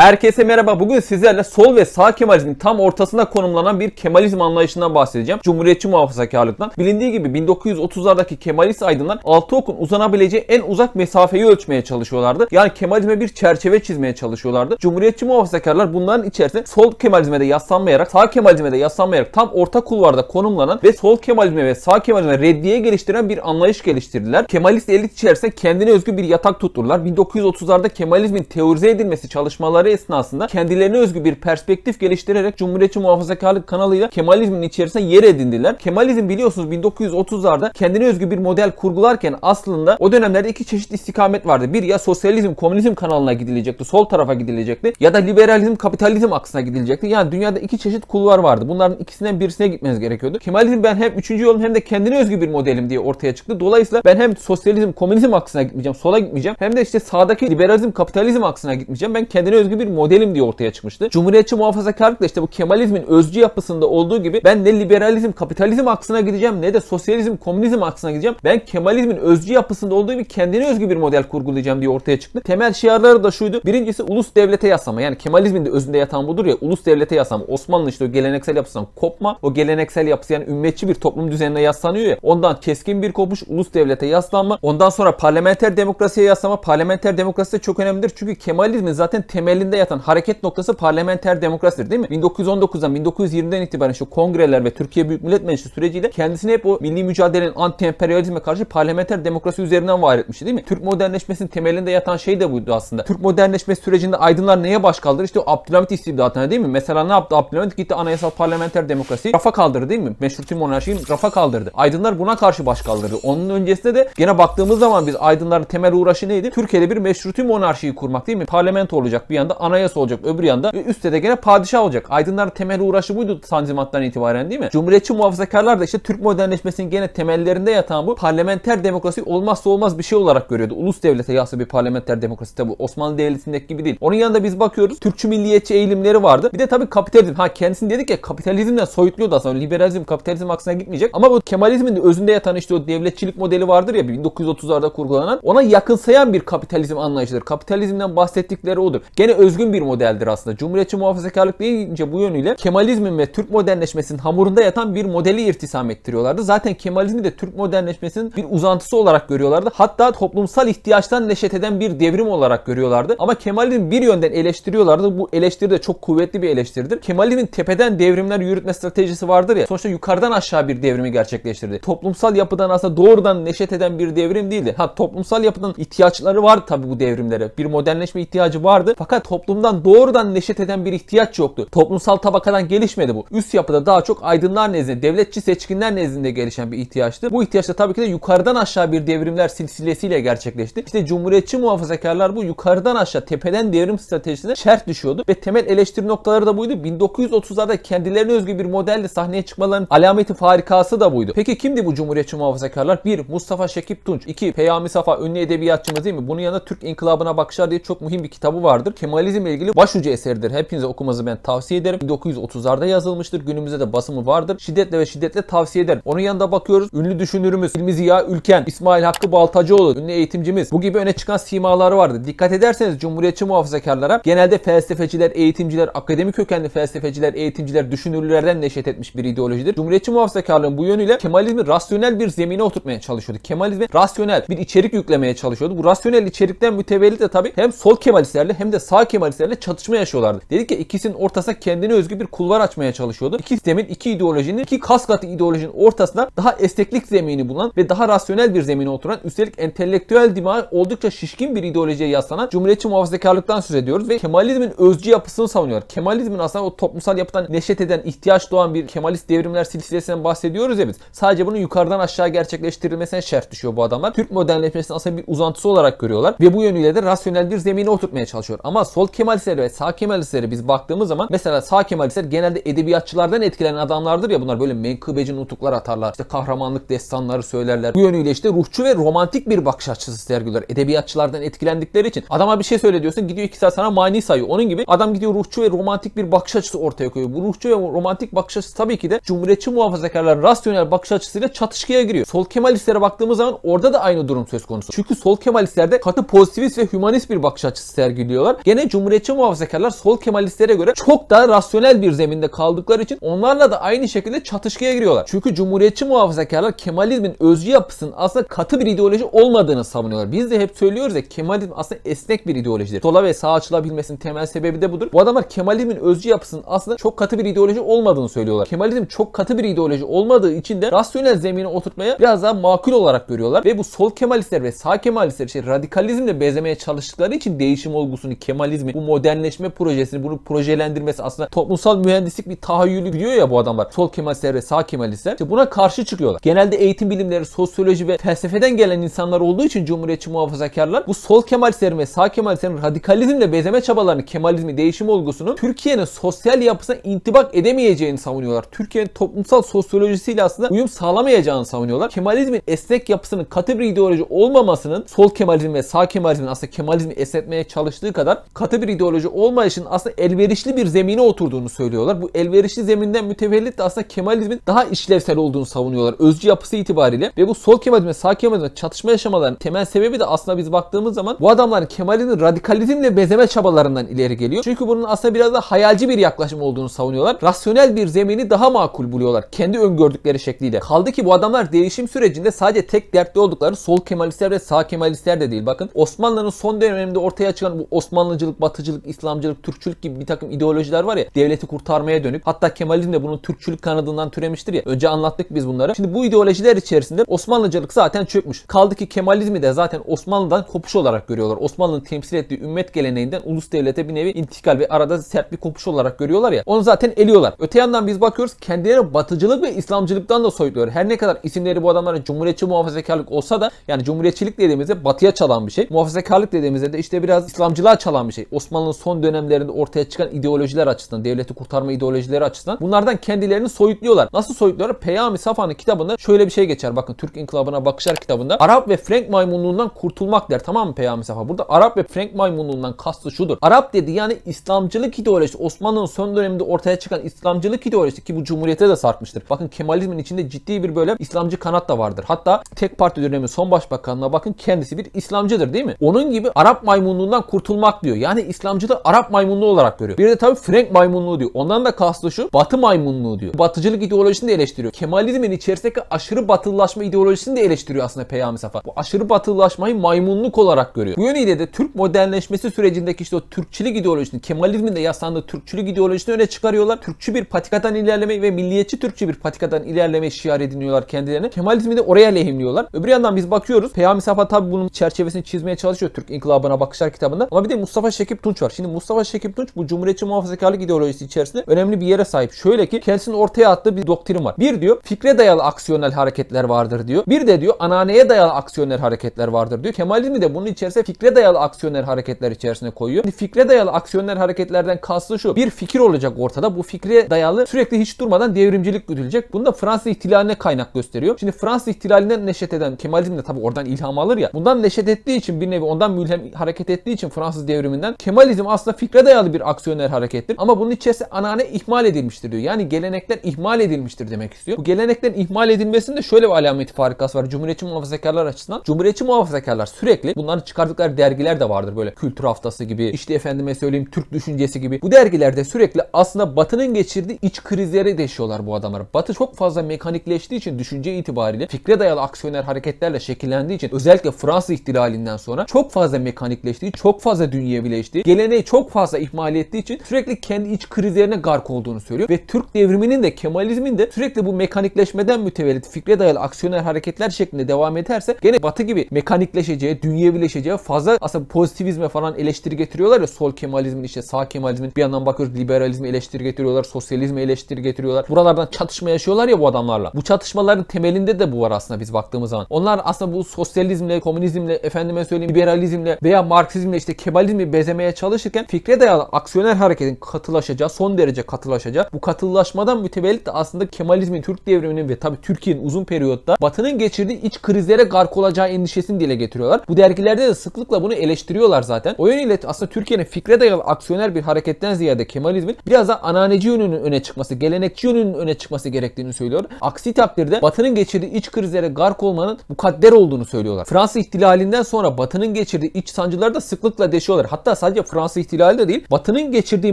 Herkese merhaba. Bugün sizlerle sol ve sağ Kemalizmin tam ortasında konumlanan bir Kemalizm anlayışından bahsedeceğim. Cumhuriyetçi muhafazakarlıktan. Bilindiği gibi 1930'lardaki Kemalist aydınlar altı okun uzanabileceği en uzak mesafeyi ölçmeye çalışıyorlardı. Yani Kemalizme bir çerçeve çizmeye çalışıyorlardı. Cumhuriyetçi muhafazakarlar bunların içerisinde sol Kemalizme de yaslanmayarak, sağ Kemalizme de yaslanmayarak tam orta kulvarda konumlanan ve sol Kemalizme ve sağ Kemalizme reddiye geliştiren bir anlayış geliştirdiler. Kemalist elit içerisinde kendine özgü bir yatak tutturdular. 1930'larda Kemalizmin teorize edilmesi çalışmaları çalışmaları esnasında kendilerine özgü bir perspektif geliştirerek Cumhuriyetçi muhafazakarlık kanalıyla Kemalizmin içerisinde yer edindiler. Kemalizm biliyorsunuz 1930'larda kendine özgü bir model kurgularken aslında o dönemlerde iki çeşit istikamet vardı. Bir ya sosyalizm, komünizm kanalına gidilecekti, sol tarafa gidilecekti ya da liberalizm, kapitalizm aksına gidilecekti. Yani dünyada iki çeşit kulvar vardı. Bunların ikisinden birisine gitmeniz gerekiyordu. Kemalizm ben hem üçüncü yolun hem de kendine özgü bir modelim diye ortaya çıktı. Dolayısıyla ben hem sosyalizm, komünizm aksına gitmeyeceğim, sola gitmeyeceğim hem de işte sağdaki liberalizm, kapitalizm aksına gitmeyeceğim. Ben kendine özgü bir modelim diye ortaya çıkmıştı. Cumhuriyetçi muhafazakarlık da işte bu Kemalizmin özcü yapısında olduğu gibi ben ne liberalizm, kapitalizm aksına gideceğim ne de sosyalizm, komünizm aksına gideceğim. Ben Kemalizmin özcü yapısında olduğu gibi kendine özgü bir model kurgulayacağım diye ortaya çıktı. Temel şiarları da şuydu. Birincisi ulus devlete yasama. Yani Kemalizmin de özünde yatan budur ya. Ulus devlete yasama. Osmanlı işte o geleneksel yapısından kopma. O geleneksel yapısı yani ümmetçi bir toplum düzenine yaslanıyor ya. Ondan keskin bir kopuş ulus devlete yaslanma. Ondan sonra parlamenter demokrasiye yaslanma. Parlamenter demokrasi de çok önemlidir. Çünkü Kemalizmin zaten temelinde temelinde yatan hareket noktası parlamenter demokrasidir değil mi? 1919'dan 1920'den itibaren şu kongreler ve Türkiye Büyük Millet Meclisi süreciyle kendisini hep o milli mücadelenin anti emperyalizme karşı parlamenter demokrasi üzerinden var etmişti değil mi? Türk modernleşmesinin temelinde yatan şey de buydu aslında. Türk modernleşme sürecinde aydınlar neye baş kaldırır? İşte o Abdülhamit istibdatına değil mi? Mesela ne yaptı? Abdülhamit gitti anayasal parlamenter demokrasi rafa kaldırdı değil mi? Meşruti monarşiyi rafa kaldırdı. Aydınlar buna karşı başkaldırdı Onun öncesinde de gene baktığımız zaman biz aydınların temel uğraşı neydi? Türkiye'de bir meşruti monarşiyi kurmak değil mi? Parlamento olacak bir yanda anayasa olacak öbür yanda ve üstte de gene padişah olacak. Aydınların temel uğraşı buydu Tanzimat'tan itibaren değil mi? Cumhuriyetçi muhafazakarlar da işte Türk modernleşmesinin gene temellerinde yatan bu parlamenter demokrasi olmazsa olmaz bir şey olarak görüyordu. Ulus devlete yaslı bir parlamenter demokrasi tabi Osmanlı Devleti'ndeki gibi değil. Onun yanında biz bakıyoruz Türkçü milliyetçi eğilimleri vardı. Bir de tabi kapitalizm. Ha kendisini dedik ya kapitalizmden soyutluyordu aslında. Liberalizm kapitalizm aksına gitmeyecek. Ama bu Kemalizmin de özünde yatan işte o devletçilik modeli vardır ya 1930'larda kurgulanan. Ona yakınsayan bir kapitalizm anlayışıdır. Kapitalizmden bahsettikleri odur. Gene öz özgün bir modeldir aslında. Cumhuriyetçi muhafazakarlık deyince bu yönüyle Kemalizmin ve Türk modernleşmesinin hamurunda yatan bir modeli irtisam ettiriyorlardı. Zaten Kemalizmi de Türk modernleşmesinin bir uzantısı olarak görüyorlardı. Hatta toplumsal ihtiyaçtan neşet eden bir devrim olarak görüyorlardı. Ama Kemal'in bir yönden eleştiriyorlardı. Bu eleştiri de çok kuvvetli bir eleştiridir. Kemal'in tepeden devrimler yürütme stratejisi vardır ya. Sonuçta yukarıdan aşağı bir devrimi gerçekleştirdi. Toplumsal yapıdan aslında doğrudan neşet eden bir devrim değildi. Ha toplumsal yapıdan ihtiyaçları vardı tabii bu devrimlere. Bir modernleşme ihtiyacı vardı. Fakat toplumdan doğrudan neşet eden bir ihtiyaç yoktu. Toplumsal tabakadan gelişmedi bu. Üst yapıda daha çok aydınlar nezdinde, devletçi seçkinler nezdinde gelişen bir ihtiyaçtı. Bu ihtiyaç da tabii ki de yukarıdan aşağı bir devrimler silsilesiyle gerçekleşti. İşte cumhuriyetçi muhafazakarlar bu yukarıdan aşağı tepeden devrim stratejisine şerh düşüyordu ve temel eleştiri noktaları da buydu. 1930'larda kendilerine özgü bir modelle sahneye çıkmalarının alameti farikası da buydu. Peki kimdi bu cumhuriyetçi muhafazakarlar? 1. Mustafa Şekip Tunç. 2. Peyami Safa ünlü edebiyatçımız değil mi? Bunun yanında Türk İnkılabına Bakışlar diye çok mühim bir kitabı vardır. Kemal ile ilgili başucu eserdir. Hepinize okumanızı ben tavsiye ederim. 1930'larda yazılmıştır. Günümüzde de basımı vardır. Şiddetle ve şiddetle tavsiye ederim. Onun yanında bakıyoruz. Ünlü düşünürümüz Hilmi Ziya Ülken, İsmail Hakkı Baltacıoğlu, ünlü eğitimcimiz. Bu gibi öne çıkan simaları vardı. Dikkat ederseniz Cumhuriyetçi muhafazakarlara genelde felsefeciler, eğitimciler, akademik kökenli felsefeciler, eğitimciler, düşünürlerden neşet etmiş bir ideolojidir. Cumhuriyetçi muhafazakarlığın bu yönüyle Kemalizmi rasyonel bir zemine oturtmaya çalışıyordu. Kemalizmi rasyonel bir içerik yüklemeye çalışıyordu. Bu rasyonel içerikten mütevellit de tabii hem sol Kemalistlerle hem de sağ Kemalistlerle çatışma yaşıyorlardı. Dedik ki ikisinin ortasında kendine özgü bir kulvar açmaya çalışıyordu. İki sistemin, iki ideolojinin, iki kaskatı ideolojinin ortasında daha esteklik zemini bulan ve daha rasyonel bir zemine oturan, üstelik entelektüel dimağı oldukça şişkin bir ideolojiye yaslanan Cumhuriyetçi muhafazakarlıktan söz ediyoruz ve Kemalizmin özcü yapısını savunuyor. Kemalizmin aslında o toplumsal yapıdan neşet eden, ihtiyaç doğan bir Kemalist devrimler silsilesinden bahsediyoruz ya biz. Sadece bunun yukarıdan aşağı gerçekleştirilmesine şart düşüyor bu adamlar. Türk modernleşmesinin aslında bir uzantısı olarak görüyorlar ve bu yönüyle de rasyonel bir zemine oturtmaya çalışıyor. Ama son sol Kemalistlere ve sağ Kemalistlere biz baktığımız zaman mesela sağ Kemalistler genelde edebiyatçılardan etkilenen adamlardır ya bunlar böyle menkıbeci nutuklar atarlar. İşte kahramanlık destanları söylerler. Bu yönüyle işte ruhçu ve romantik bir bakış açısı sergiler. Edebiyatçılardan etkilendikleri için adama bir şey söyle diyorsun gidiyor iki saat sana mani sayıyor. Onun gibi adam gidiyor ruhçu ve romantik bir bakış açısı ortaya koyuyor. Bu ruhçu ve romantik bakış açısı tabii ki de cumhuriyetçi muhafazakarların rasyonel bakış açısıyla çatışkıya giriyor. Sol Kemalistlere baktığımız zaman orada da aynı durum söz konusu. Çünkü sol Kemalistlerde katı pozitivist ve hümanist bir bakış açısı sergiliyorlar. Gene Cumhuriyetçi muhafazakarlar sol Kemalistlere göre çok daha rasyonel bir zeminde kaldıkları için onlarla da aynı şekilde çatışkıya giriyorlar. Çünkü Cumhuriyetçi muhafazakarlar Kemalizmin özgü yapısının aslında katı bir ideoloji olmadığını savunuyorlar. Biz de hep söylüyoruz ya Kemalizm aslında esnek bir ideolojidir. Sola ve sağa açılabilmesinin temel sebebi de budur. Bu adamlar Kemalizmin özgü yapısının aslında çok katı bir ideoloji olmadığını söylüyorlar. Kemalizm çok katı bir ideoloji olmadığı için de rasyonel zemine oturtmaya biraz daha makul olarak görüyorlar ve bu sol Kemalistler ve sağ Kemalistler işte radikalizmle bezemeye çalıştıkları için değişim olgusunu Kemalizm mi? Bu modernleşme projesini, bunu projelendirmesi aslında toplumsal mühendislik bir tahayyülü biliyor ya bu adamlar. Sol Kemalistler ve sağ Kemalistler. İşte buna karşı çıkıyorlar. Genelde eğitim bilimleri, sosyoloji ve felsefeden gelen insanlar olduğu için Cumhuriyetçi muhafazakarlar bu sol Kemalistlerin ve sağ Kemalistlerin radikalizmle bezeme çabalarını, Kemalizmi, değişim olgusunun Türkiye'nin sosyal yapısına intibak edemeyeceğini savunuyorlar. Türkiye'nin toplumsal sosyolojisiyle aslında uyum sağlamayacağını savunuyorlar. Kemalizmin esnek yapısının katı bir ideoloji olmamasının sol Kemalizm ve sağ Kemalizmin aslında Kemalizmi esnetmeye çalıştığı kadar katı batı bir ideoloji olmayışın aslında elverişli bir zemine oturduğunu söylüyorlar. Bu elverişli zeminden mütevellit de aslında Kemalizmin daha işlevsel olduğunu savunuyorlar. Özcü yapısı itibariyle ve bu sol Kemalizme sağ Kemalizme çatışma yaşamaların temel sebebi de aslında biz baktığımız zaman bu adamların Kemalizmin radikalizmle bezeme çabalarından ileri geliyor. Çünkü bunun aslında biraz da hayalci bir yaklaşım olduğunu savunuyorlar. Rasyonel bir zemini daha makul buluyorlar. Kendi öngördükleri şekliyle. Kaldı ki bu adamlar değişim sürecinde sadece tek dertli oldukları sol Kemalistler ve sağ Kemalistler de değil. Bakın Osmanlı'nın son döneminde ortaya çıkan bu Osmanlıcılık batıcılık, İslamcılık, Türkçülük gibi bir takım ideolojiler var ya devleti kurtarmaya dönük. Hatta Kemalizm de bunun Türkçülük kanadından türemiştir ya. Önce anlattık biz bunları. Şimdi bu ideolojiler içerisinde Osmanlıcılık zaten çökmüş. Kaldı ki Kemalizmi de zaten Osmanlı'dan kopuş olarak görüyorlar. Osmanlı'nın temsil ettiği ümmet geleneğinden ulus devlete bir nevi intikal ve arada sert bir kopuş olarak görüyorlar ya. Onu zaten eliyorlar. Öte yandan biz bakıyoruz kendileri batıcılık ve İslamcılıktan da soyutluyor. Her ne kadar isimleri bu adamların cumhuriyetçi muhafazakarlık olsa da yani cumhuriyetçilik dediğimizde batıya çalan bir şey. Muhafazakarlık dediğimizde de işte biraz İslamcılığa çalan bir şey şey. Osmanlı'nın son dönemlerinde ortaya çıkan ideolojiler açısından, devleti kurtarma ideolojileri açısından bunlardan kendilerini soyutluyorlar. Nasıl soyutluyorlar? Peyami Safa'nın kitabında şöyle bir şey geçer. Bakın Türk İnkılabına Bakışlar kitabında Arap ve Frank maymunluğundan kurtulmak der. Tamam mı Peyami Safa? Burada Arap ve Frank maymunluğundan kastı şudur. Arap dedi yani İslamcılık ideolojisi Osmanlı'nın son döneminde ortaya çıkan İslamcılık ideolojisi ki bu Cumhuriyete de sarkmıştır. Bakın Kemalizmin içinde ciddi bir böyle İslamcı kanat da vardır. Hatta tek parti dönemi son başbakanına bakın kendisi bir İslamcıdır değil mi? Onun gibi Arap maymunluğundan kurtulmak diyor. Yani yani İslamcı da Arap maymunluğu olarak görüyor. Bir de tabii Frank maymunluğu diyor. Ondan da kastı şu Batı maymunluğu diyor. Batıcılık ideolojisini de eleştiriyor. Kemalizmin içerisindeki aşırı batılılaşma ideolojisini de eleştiriyor aslında Peyami Safa. Bu aşırı batılılaşmayı maymunluk olarak görüyor. Bu yönüyle de Türk modernleşmesi sürecindeki işte o Türkçülük ideolojisini, Kemalizmin de yaslandığı Türkçülük ideolojisini öne çıkarıyorlar. Türkçü bir patikadan ilerlemeyi ve milliyetçi Türkçü bir patikadan ilerlemeyi şiar ediniyorlar kendilerine. Kemalizmi de oraya lehimliyorlar. Öbür yandan biz bakıyoruz. Peyami Safa tabii bunun çerçevesini çizmeye çalışıyor Türk İnkılabına Bakışlar kitabında. Ama bir de Mustafa Şekip Tunç var. Şimdi Mustafa Şekip Tunç bu Cumhuriyetçi muhafazakarlık ideolojisi içerisinde önemli bir yere sahip. Şöyle ki kendisinin ortaya attığı bir doktrin var. Bir diyor fikre dayalı aksiyonel hareketler vardır diyor. Bir de diyor ananeye dayalı aksiyonel hareketler vardır diyor. Kemalizmi de bunun içerisine fikre dayalı aksiyonel hareketler içerisine koyuyor. Şimdi fikre dayalı aksiyonel hareketlerden kastı şu. Bir fikir olacak ortada. Bu fikre dayalı sürekli hiç durmadan devrimcilik güdülecek. Bunu da Fransız ihtilaline kaynak gösteriyor. Şimdi Fransız ihtilalinden neşet eden Kemalizm de tabi oradan ilham alır ya. Bundan neşet ettiği için bir nevi ondan mülhem hareket ettiği için Fransız devriminden yüzden Kemalizm aslında fikre dayalı bir aksiyoner harekettir. Ama bunun içerisinde anane ihmal edilmiştir diyor. Yani gelenekler ihmal edilmiştir demek istiyor. Bu geleneklerin ihmal edilmesinde şöyle bir alameti farikası var. Cumhuriyetçi muhafazakarlar açısından. Cumhuriyetçi muhafazakarlar sürekli bunların çıkardıkları dergiler de vardır. Böyle kültür haftası gibi, işte efendime söyleyeyim Türk düşüncesi gibi. Bu dergilerde sürekli aslında Batı'nın geçirdiği iç krizleri deşiyorlar bu adamlar. Batı çok fazla mekanikleştiği için düşünce itibariyle fikre dayalı aksiyoner hareketlerle şekillendiği için özellikle Fransız ihtilalinden sonra çok fazla mekanikleştiği, çok fazla dünyevileştiği gerçekleştiği geleneği çok fazla ihmal ettiği için sürekli kendi iç krizlerine gark olduğunu söylüyor ve Türk devriminin de Kemalizmin de sürekli bu mekanikleşmeden mütevellit fikre dayalı aksiyoner hareketler şeklinde devam ederse gene batı gibi mekanikleşeceği, dünyevileşeceği fazla aslında pozitivizme falan eleştiri getiriyorlar ya sol Kemalizmin işte sağ Kemalizmin bir yandan bakıyoruz liberalizmi eleştiri getiriyorlar, sosyalizmi eleştiri getiriyorlar. Buralardan çatışma yaşıyorlar ya bu adamlarla. Bu çatışmaların temelinde de bu var aslında biz baktığımız zaman. Onlar aslında bu sosyalizmle, komünizmle, efendime söyleyeyim liberalizmle veya marksizmle işte kemalizmi bezen çözemeye çalışırken fikre dayalı aksiyoner hareketin katılaşacağı, son derece katılaşacağı, bu katılaşmadan mütevellit de aslında Kemalizmin, Türk devriminin ve tabii Türkiye'nin uzun periyotta Batı'nın geçirdiği iç krizlere gark olacağı endişesini dile getiriyorlar. Bu dergilerde de sıklıkla bunu eleştiriyorlar zaten. O yönüyle aslında Türkiye'nin fikre dayalı aksiyoner bir hareketten ziyade Kemalizmin biraz da ananeci yönünün öne çıkması, gelenekçi yönünün öne çıkması gerektiğini söylüyor. Aksi takdirde Batı'nın geçirdiği iç krizlere gark olmanın mukadder olduğunu söylüyorlar. Fransız ihtilalinden sonra Batı'nın geçirdiği iç sancıları da sıklıkla deşiyorlar. Hatta sadece Fransa ihtilali de değil. Batı'nın geçirdiği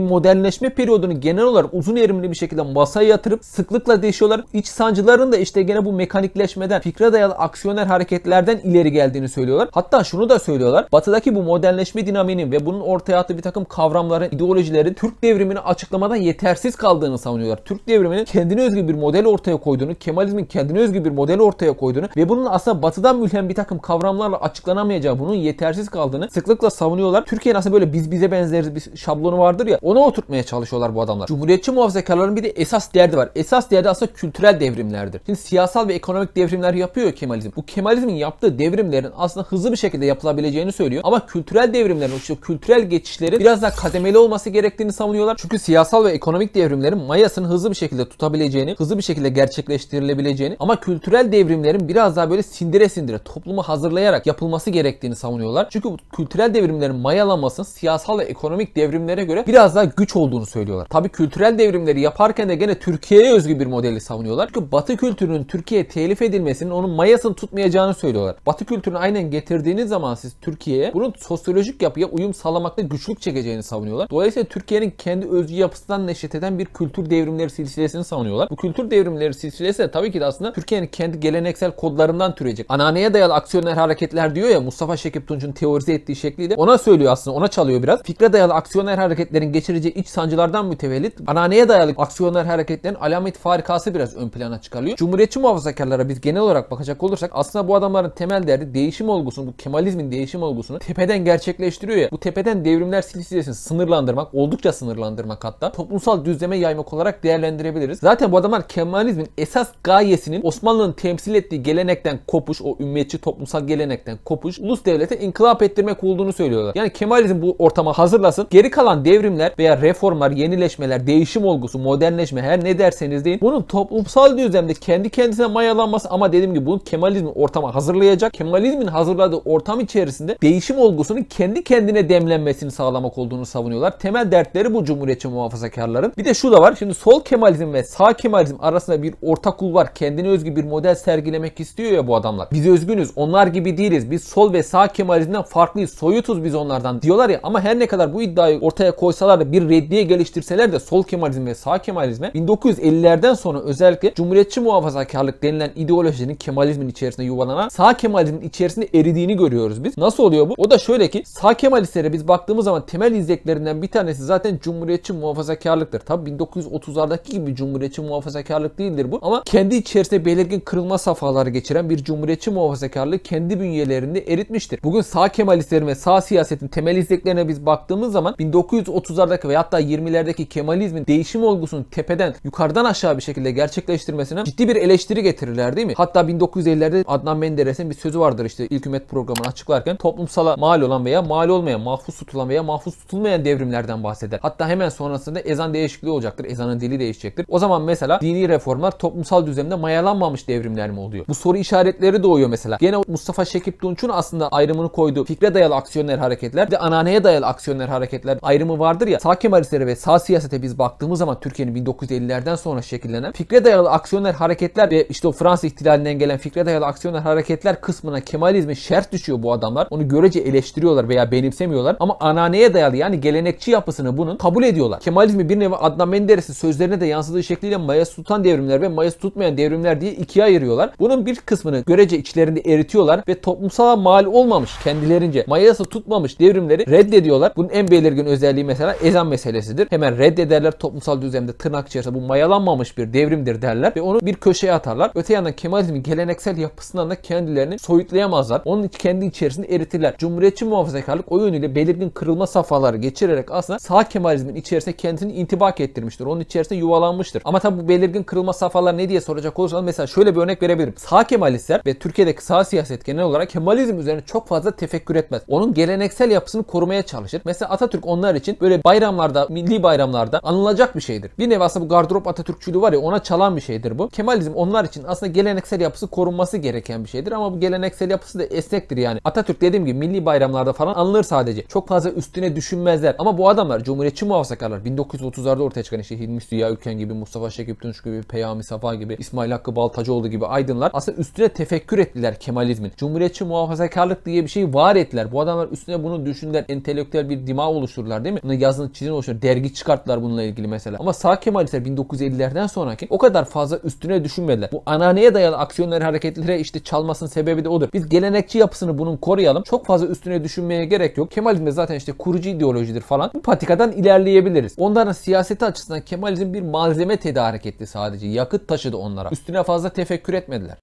modernleşme periyodunu genel olarak uzun erimli bir şekilde masaya yatırıp sıklıkla değişiyorlar. İç sancıların da işte gene bu mekanikleşmeden, fikre dayalı aksiyoner hareketlerden ileri geldiğini söylüyorlar. Hatta şunu da söylüyorlar. Batı'daki bu modernleşme dinaminin ve bunun ortaya attığı bir takım kavramların, ideolojilerin Türk devrimini açıklamada yetersiz kaldığını savunuyorlar. Türk devriminin kendine özgü bir model ortaya koyduğunu, Kemalizmin kendine özgü bir model ortaya koyduğunu ve bunun aslında batıdan mülhem bir takım kavramlarla açıklanamayacağı, bunun yetersiz kaldığını sıklıkla savunuyorlar. Türkiye'nin aslında böyle böyle biz bize benzeriz bir şablonu vardır ya ona oturtmaya çalışıyorlar bu adamlar. Cumhuriyetçi muhafazakarların bir de esas derdi var. Esas derdi aslında kültürel devrimlerdir. Şimdi siyasal ve ekonomik devrimler yapıyor Kemalizm. Bu Kemalizmin yaptığı devrimlerin aslında hızlı bir şekilde yapılabileceğini söylüyor. Ama kültürel devrimlerin, işte kültürel geçişlerin biraz daha kademeli olması gerektiğini savunuyorlar. Çünkü siyasal ve ekonomik devrimlerin mayasını hızlı bir şekilde tutabileceğini, hızlı bir şekilde gerçekleştirilebileceğini ama kültürel devrimlerin biraz daha böyle sindire sindire toplumu hazırlayarak yapılması gerektiğini savunuyorlar. Çünkü kültürel devrimlerin mayalanmasının siyasal ve ekonomik devrimlere göre biraz daha güç olduğunu söylüyorlar. Tabii kültürel devrimleri yaparken de gene Türkiye'ye özgü bir modeli savunuyorlar. Çünkü Batı kültürünün Türkiye'ye telif edilmesinin onun mayasını tutmayacağını söylüyorlar. Batı kültürünü aynen getirdiğiniz zaman siz Türkiye'ye bunun sosyolojik yapıya uyum sağlamakta güçlük çekeceğini savunuyorlar. Dolayısıyla Türkiye'nin kendi özgü yapısından neşet eden bir kültür devrimleri silsilesini savunuyorlar. Bu kültür devrimleri silsilesi de tabii ki de aslında Türkiye'nin kendi geleneksel kodlarından türecek. Ananeye dayalı aksiyonlar hareketler diyor ya Mustafa Şekip Tunç'un teorize ettiği şekliyle ona söylüyor aslında ona ona çalıyor biraz. Fikre dayalı aksiyoner hareketlerin geçirici iç sancılardan mütevellit ananeye dayalı aksiyoner hareketlerin alamet farikası biraz ön plana çıkarılıyor. Cumhuriyetçi muhafazakarlara biz genel olarak bakacak olursak aslında bu adamların temel derdi değişim olgusunu, bu Kemalizmin değişim olgusunu tepeden gerçekleştiriyor ya. Bu tepeden devrimler silsilesini sınırlandırmak, oldukça sınırlandırmak hatta toplumsal düzleme yaymak olarak değerlendirebiliriz. Zaten bu adamlar Kemalizmin esas gayesinin Osmanlı'nın temsil ettiği gelenekten kopuş, o ümmetçi toplumsal gelenekten kopuş, ulus devlete inkılap ettirmek olduğunu söylüyorlar. Yani Kemalizm bu ortama hazırlasın. Geri kalan devrimler veya reformlar, yenileşmeler, değişim olgusu, modernleşme her ne derseniz deyin. Bunun toplumsal düzlemde kendi kendisine mayalanması ama dediğim gibi bunu kemalizm ortama hazırlayacak. Kemalizmin hazırladığı ortam içerisinde değişim olgusunun kendi kendine demlenmesini sağlamak olduğunu savunuyorlar. Temel dertleri bu Cumhuriyetçi muhafazakarların. Bir de şu da var. Şimdi sol Kemalizm ve sağ Kemalizm arasında bir ortak kul var. Kendine özgü bir model sergilemek istiyor ya bu adamlar. Biz özgünüz. Onlar gibi değiliz. Biz sol ve sağ Kemalizmden farklıyız. Soyutuz biz onlardan diyorlar diyorlar ya ama her ne kadar bu iddiayı ortaya koysalar da bir reddiye geliştirseler de sol Kemalizm ve sağ Kemalizme 1950'lerden sonra özellikle Cumhuriyetçi muhafazakarlık denilen ideolojinin Kemalizmin içerisinde yuvalanan sağ Kemalizmin içerisinde eridiğini görüyoruz biz. Nasıl oluyor bu? O da şöyle ki sağ Kemalistlere biz baktığımız zaman temel izleklerinden bir tanesi zaten Cumhuriyetçi muhafazakarlıktır. Tabi 1930'lardaki gibi Cumhuriyetçi muhafazakarlık değildir bu ama kendi içerisinde belirgin kırılma safhaları geçiren bir Cumhuriyetçi muhafazakarlığı kendi bünyelerinde eritmiştir. Bugün sağ Kemalistlerin ve sağ siyasetin temel izlek özelliklerine biz baktığımız zaman 1930'lardaki ve hatta 20'lerdeki Kemalizmin değişim olgusunun tepeden yukarıdan aşağı bir şekilde gerçekleştirmesine ciddi bir eleştiri getirirler değil mi? Hatta 1950'lerde Adnan Menderes'in bir sözü vardır işte ilk hükümet programını açıklarken toplumsala mal olan veya mal olmayan, mahfuz tutulan veya mahfuz tutulmayan devrimlerden bahseder. Hatta hemen sonrasında ezan değişikliği olacaktır. Ezanın dili değişecektir. O zaman mesela dini reformlar toplumsal düzende mayalanmamış devrimler mi oluyor? Bu soru işaretleri doğuyor mesela. Gene Mustafa Şekip Tunç'un aslında ayrımını koyduğu fikre dayalı aksiyonlar hareketler de anane kütüphaneye dayalı aksiyonlar hareketler ayrımı vardır ya sağ kemalistlere ve sağ siyasete biz baktığımız zaman Türkiye'nin 1950'lerden sonra şekillenen fikre dayalı aksiyonlar hareketler ve işte o Fransız ihtilalinden gelen fikre dayalı aksiyonlar hareketler kısmına Kemalizme şerh düşüyor bu adamlar. Onu görece eleştiriyorlar veya benimsemiyorlar ama ananeye dayalı yani gelenekçi yapısını bunun kabul ediyorlar. Kemalizmi bir nevi Adnan Menderes'in sözlerine de yansıdığı şekliyle mayası tutan devrimler ve mayası tutmayan devrimler diye ikiye ayırıyorlar. Bunun bir kısmını görece içlerinde eritiyorlar ve toplumsal mal olmamış kendilerince mayası tutmamış devrimleri reddediyorlar. Bunun en belirgin özelliği mesela ezan meselesidir. Hemen reddederler. Toplumsal düzende tırnak içerisinde bu mayalanmamış bir devrimdir derler ve onu bir köşeye atarlar. Öte yandan Kemalizmin geleneksel yapısından da kendilerini soyutlayamazlar. Onun kendi içerisinde eritirler. Cumhuriyetçi muhafazakarlık o yönüyle belirgin kırılma safhaları geçirerek aslında sağ Kemalizmin içerisinde kendini intibak ettirmiştir. Onun içerisinde yuvalanmıştır. Ama tabi bu belirgin kırılma safhaları ne diye soracak olursanız mesela şöyle bir örnek verebilirim. Sağ Kemalistler ve Türkiye'deki sağ siyaset genel olarak Kemalizm üzerine çok fazla tefekkür etmez. Onun geleneksel yapısını koruma korumaya çalışır. Mesela Atatürk onlar için böyle bayramlarda, milli bayramlarda anılacak bir şeydir. Bir nevi aslında bu gardırop Atatürkçülüğü var ya ona çalan bir şeydir bu. Kemalizm onlar için aslında geleneksel yapısı korunması gereken bir şeydir ama bu geleneksel yapısı da esnektir yani. Atatürk dediğim gibi milli bayramlarda falan anılır sadece. Çok fazla üstüne düşünmezler. Ama bu adamlar Cumhuriyetçi muhafazakarlar 1930'larda ortaya çıkan işte Hilmi Süya Ülken gibi, Mustafa Şekip Tunç gibi, Peyami Safa gibi, İsmail Hakkı Baltacıoğlu gibi aydınlar aslında üstüne tefekkür ettiler Kemalizmin. Cumhuriyetçi muhafazakarlık diye bir şey var ettiler. Bu adamlar üstüne bunu düşündüler, e entelektüel bir dima oluştururlar değil mi? Bunu yazın çizin oluşur. Dergi çıkarttılar bununla ilgili mesela. Ama sağ Kemalistler 1950'lerden sonraki o kadar fazla üstüne düşünmediler. Bu ananeye dayalı aksiyonları hareketlere işte çalmasının sebebi de odur. Biz gelenekçi yapısını bunun koruyalım. Çok fazla üstüne düşünmeye gerek yok. Kemalizm zaten işte kurucu ideolojidir falan. Bu patikadan ilerleyebiliriz. Onların siyaseti açısından Kemalizm bir malzeme tedarik etti sadece. Yakıt taşıdı onlara. Üstüne fazla tefekkür etmediler.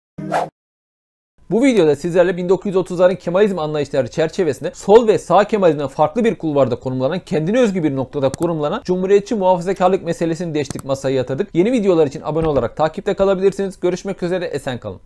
Bu videoda sizlerle 1930'ların Kemalizm anlayışları çerçevesinde sol ve sağ Kemalizmden farklı bir kulvarda konumlanan, kendine özgü bir noktada konumlanan Cumhuriyetçi muhafazakarlık meselesini değiştik masaya yatırdık. Yeni videolar için abone olarak takipte kalabilirsiniz. Görüşmek üzere, esen kalın.